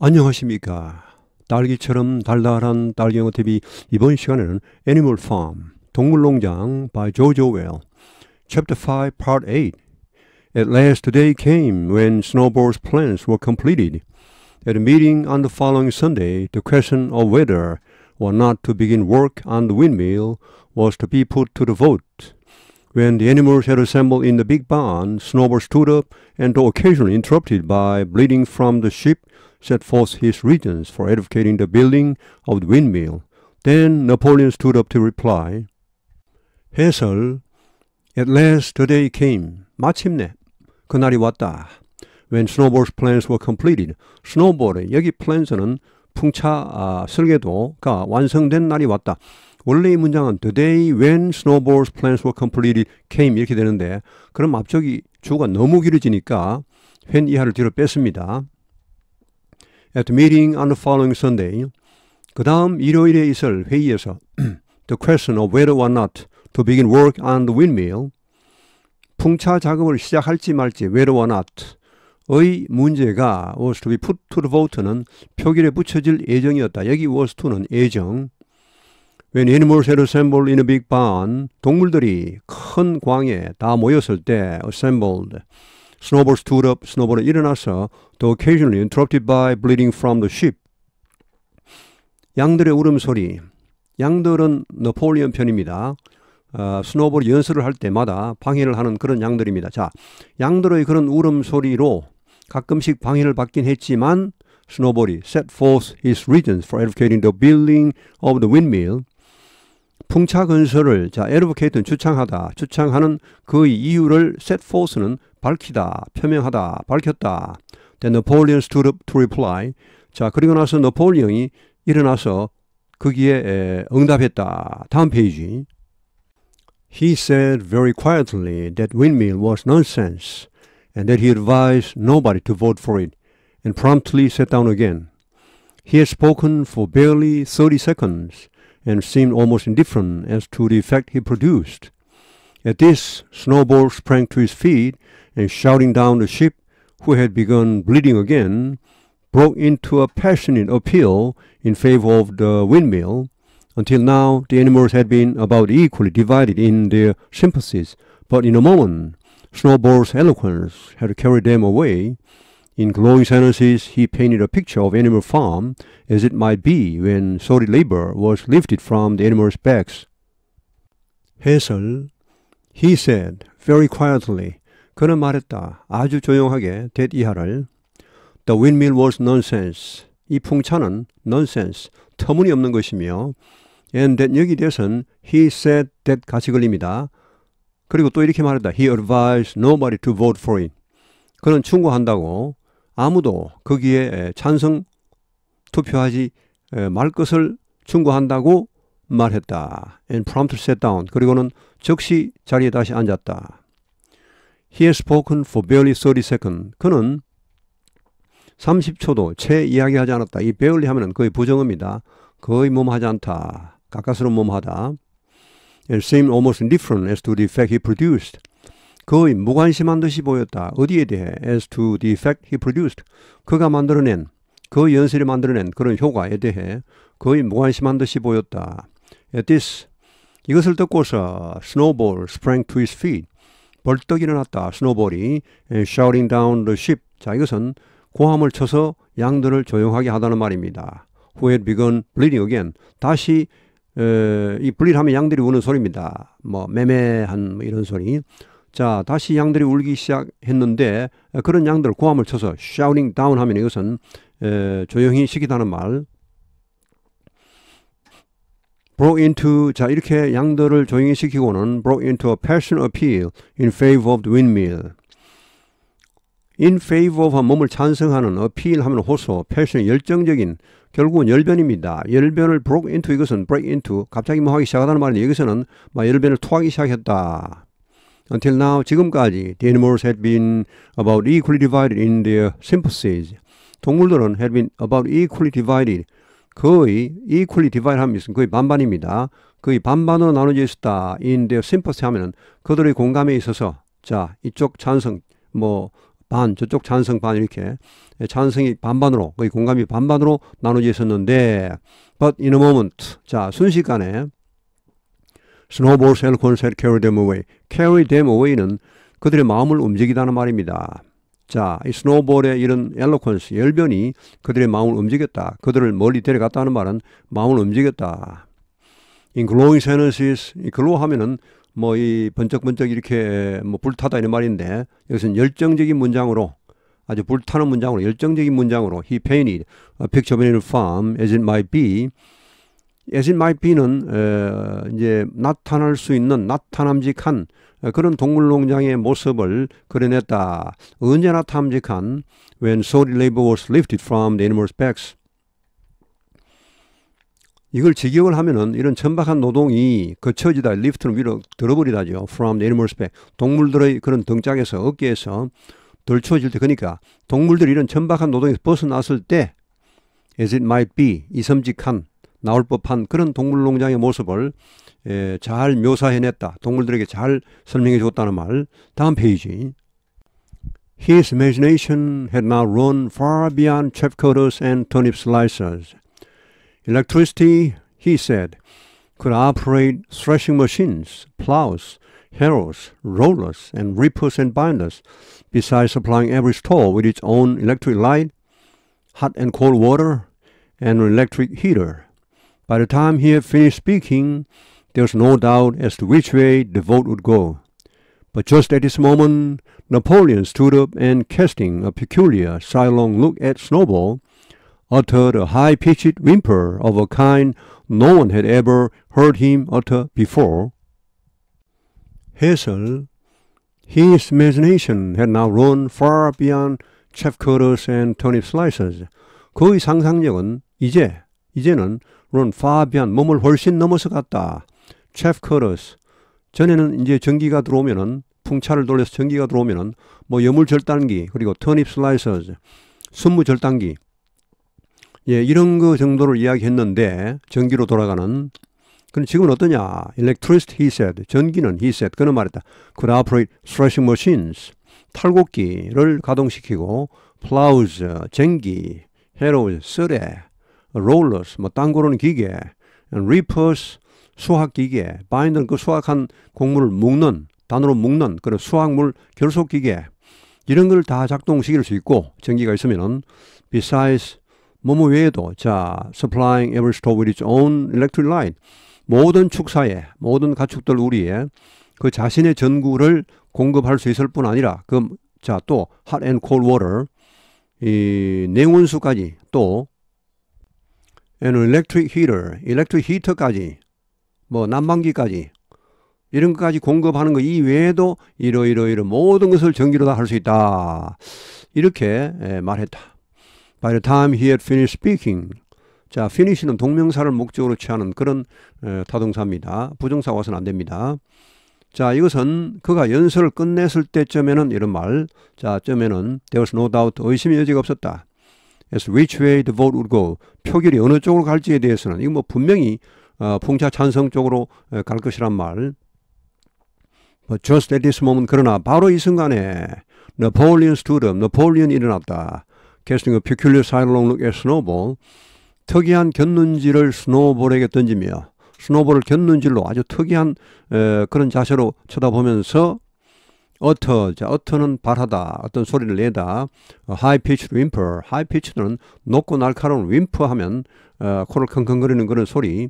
안녕하십니까. 딸기처럼 달달한 딸기영어 TV 이번 시간에는 Animal Farm 동물농장 by George Orwell, Chapter 5 Part 8 At last the day came when Snowball's plans were completed. At a meeting on the following Sunday, the question of whether or not to begin work on the windmill was to be put to the vote. When the animals had assembled in the big barn, Snowball stood up and though occasionally interrupted by bleeding from the sheep set forth his reasons for advocating the building of the windmill. Then Napoleon stood up to reply. 해설 At last the day came. 마침내 그날이 왔다. When Snowball's plans were completed. Snowball의 여기 plans는 풍차 아, 설계도가 완성된 날이 왔다. 원래 이 문장은 the day when snowball's plans were completed came 이렇게 되는데 그럼 앞쪽이 주가 너무 길어지니까 when 이하를 뒤로 뺐습니다. at the meeting on the following Sunday. 그 다음 일요일에 있을 회의에서 the question of whether or not to begin work on the windmill 풍차 작업을 시작할지 말지 whether or not의 문제가 was to be put to the vote는 표결에 붙여질 예정이었다. 여기 was to는 예정. When animals had assembled in a big barn 동물들이 큰 광에 다 모였을 때 assembled 스노볼 stood up. 스노볼은 일어나서 또 occasionally interrupted by bleeding from the sheep. 양들의 울음소리. 양들은 나폴리언 편입니다. 어, 스노볼 연설을 할 때마다 방해를 하는 그런 양들입니다. 자, 양들의 그런 울음소리로 가끔씩 방해를 받긴 했지만 스노볼이 set forth his reasons for advocating the building of the windmill 풍차 건설을 자 에르브케이트는 주창하다 주창하는 그 이유를 셋포스는 밝히다 표명하다 밝혔다. The Napoleon stood up to reply. 자 그리고 나서 나폴레옹이 일어나서 거기에 응답했다. 다음 페이지. He said very quietly that windmill was nonsense and that he advised nobody to vote for it and promptly sat down again. He had spoken for barely 30 seconds and seemed almost indifferent as to the effect he produced. At this, Snowball sprang to his feet and, shouting down the ship, who had begun bleeding again, broke into a passionate appeal in favor of the windmill. Until now, the animals had been about equally divided in their sympathies, but in a moment, Snowball's eloquence had carried them away. In glowing sentences, he painted a picture of animal farm as it might be when sordid labor was lifted from the animals' backs. 해설 He said, very quietly, 그는 말했다. 아주 조용하게 that 이하를 The windmill was nonsense. 이 풍차는 nonsense, 터무니없는 것이며 and that 여기 대선 he said that 같이 걸립니다. 그리고 또 이렇게 말했다. He advised nobody to vote for it. 그는 충고한다고 아무도 거기에 찬성 투표하지 말 것을 충고한다고 말했다. And promptly sat down. 그리고는 즉시 자리에 다시 앉았다. He had spoken for barely 30 seconds. 그는 30초도 채 이야기하지 않았다. 이 barely 하면은 거의 부정어입니다. 거의 뭐뭐하지 않다. 가까스로 뭐뭐하다. It seemed almost indifferent as to the effect he produced. 그의 무관심한 듯이 보였다. 어디에 대해? As to the effect he produced. 그가 만들어낸, 그 연설이 만들어낸 그런 효과에 대해 거의 무관심한 듯이 보였다. At this, 이것을 듣고서 Snowball sprang to his feet. 벌떡 일어났다. 스노볼이 shouting down the ship. 자, 이것은 고함을 쳐서 양들을 조용하게 하다는 말입니다. Who had begun bleeding again. 다시 에, 이 bleed 하면 양들이 우는 소리입니다. 뭐 매매한 뭐 이런 소리. 자, 다시 양들이 울기 시작했는데 그런 양들 고함을 쳐서 shouting down 하면 이것은 에, 조용히 시키다는 말. broke into 자 이렇게 양들을 조용히 시키고는 broke into a passion appeal in favor of the windmill. in favor of 몸을 찬성하는 appeal 하면 호소, passion 열정적인 결국은 열변입니다. 열변을 broke into 이것은 break into 갑자기 뭐 하기 시작하다는 말인데 여기서는 막 열변을 토하기 시작했다. Until now, 지금까지, the animals had been about equally divided in their sympathies. 동물들은 had been about equally divided. 거의 equally divide 하면 거의 반반입니다. 거의 반반으로 나눠져 있었다. in their sympathy 하면은 그들의 공감에 있어서 자, 이쪽 찬성, 뭐, 반, 저쪽 찬성 반 이렇게 찬성이 반반으로 거의 공감이 반반으로 나눠져 있었는데 but in a moment 자 순식간에 Snowballs and concerts carry them away. carry them away는 그들의 마음을 움직이다는 말입니다. 자, 이 스노볼의 이런 엘로퀀스, 열변이 그들의 마음을 움직였다. 그들을 멀리 데려갔다는 말은 마음을 움직였다. In glowing sentences, 이 글로하면은 뭐이 번쩍번쩍 이렇게 뭐 불타다 이런 말인데 여기서는 열정적인 문장으로 아주 불타는 문장으로 열정적인 문장으로 he painted a picture of a farm as it might be as 마이피는 어, 이제 나타날 수 있는 나타남직한 어, 그런 동물농장의 모습을 그려냈다. 언제나 탐직한 when solid labor was lifted from the animals' backs. 이걸 직역을 하면은 이런 천박한 노동이 거쳐지다 리프트는 위로 들어버리다죠. from the animals' back. 동물들의 그런 등짝에서 어깨에서 덜추질때 그러니까 동물들이 이런 천박한 노동에서 벗어났을 때 as it might be 이섬직한 나올 법한 그런 농장의 모습을 잘 묘사해냈다. 동물들에게 잘 설명해 주었다는 말. 다음 페이지. His imagination had now run far beyond chef cutters and turnip slicers. Electricity, he said, could operate threshing machines, plows, harrows, rollers, and reapers and binders, besides supplying every store with its own electric light, hot and cold water, and an electric heater. By the time he had finished speaking, there was no doubt as to which way the vote would go. But just at this moment, Napoleon stood up and, casting a peculiar sidelong look at Snowball, uttered a high-pitched whimper of a kind no one had ever heard him utter before. Hazel, his imagination had now run far beyond chef cutters and turnip slices. 그의 상상력은 이제 이제는 론 파비안 몸을 훨씬 넘어서 갔다. 체프 커러스 전에는 이제 전기가 들어오면은 풍차를 돌려서 전기가 들어오면은 뭐 여물 절단기 그리고 터닙 슬라이서 순무 절단기 예 이런 거 정도를 이야기했는데 전기로 돌아가는 그럼 지금은 어떠냐 electricity he said 전기는 he said 그는 말했다 could operate threshing machines 탈곡기를 가동시키고 plows 쟁기 harrows 쓰레 rollers 뭐 땅고르는 기계, reapers 수학 기계, binder는 그수확한 곡물을 묶는 단으로 묶는 그런 수학물 결속 기계 이런 걸 다 작동시킬 수 있고 전기가 있으면은 besides 뭐뭐 외에도 자 supplying every store with its own electric light 모든 축사에 모든 가축들 우리에 그 자신의 전구를 공급할 수 있을 뿐 아니라 그 자또 hot and cold water 이 냉온수까지 또 a n electric heater, electric heater까지 뭐 난방기까지 이런 것까지 공급하는 것 이외에도 이러이러이러 모든 것을 전기로 다 할 수 있다. 이렇게 예, 말했다. By the time he had finished speaking, 자, finish는 동명사를 목적으로 취하는 그런 예, 타동사입니다. 부정사 와서는 안 됩니다. 자, 이것은 그가 연설을 끝냈을 때쯤에는 이런 말, 자, 쯤에는 there's no doubt 의심의 여지가 없었다. as which way the vote would go. 표결이 어느 쪽으로 갈지에 대해서는 이거 뭐 분명히 어, 풍차 찬성 쪽으로 에, 갈 것이란 말. But just at this moment 그러나 바로 이 순간에 Napoleon stood up. Napoleon 일어났다. Casting a peculiar sidelong look at Snowball. 특이한 견눈질을 스노볼에게 던지며 스노볼을 견눈질로 아주 특이한 에, 그런 자세로 쳐다보면서 어터, 자, 어터는 발하다, 어떤 소리를 내다. 하이 피치 윈퍼, 하이 피치는 높고 날카로운 윈퍼 하면 어, 코를 킁킁거리는 그런 소리.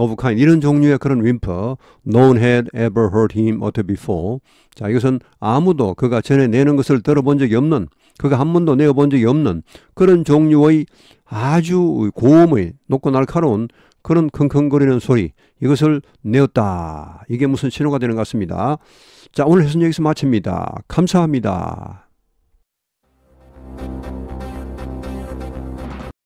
of kind 이런 종류의 그런 윈퍼 no one had ever heard him utter before 자 이것은 아무도 그가 전에 내는 것을 들어본 적이 없는 그가 한 번도 내어본 적이 없는 그런 종류의 아주 고음의 높고 날카로운 그런 킁킁거리는 소리 이것을 내었다. 이게 무슨 신호가 되는 것 같습니다. 자 오늘 해선 여기서 마칩니다. 감사합니다.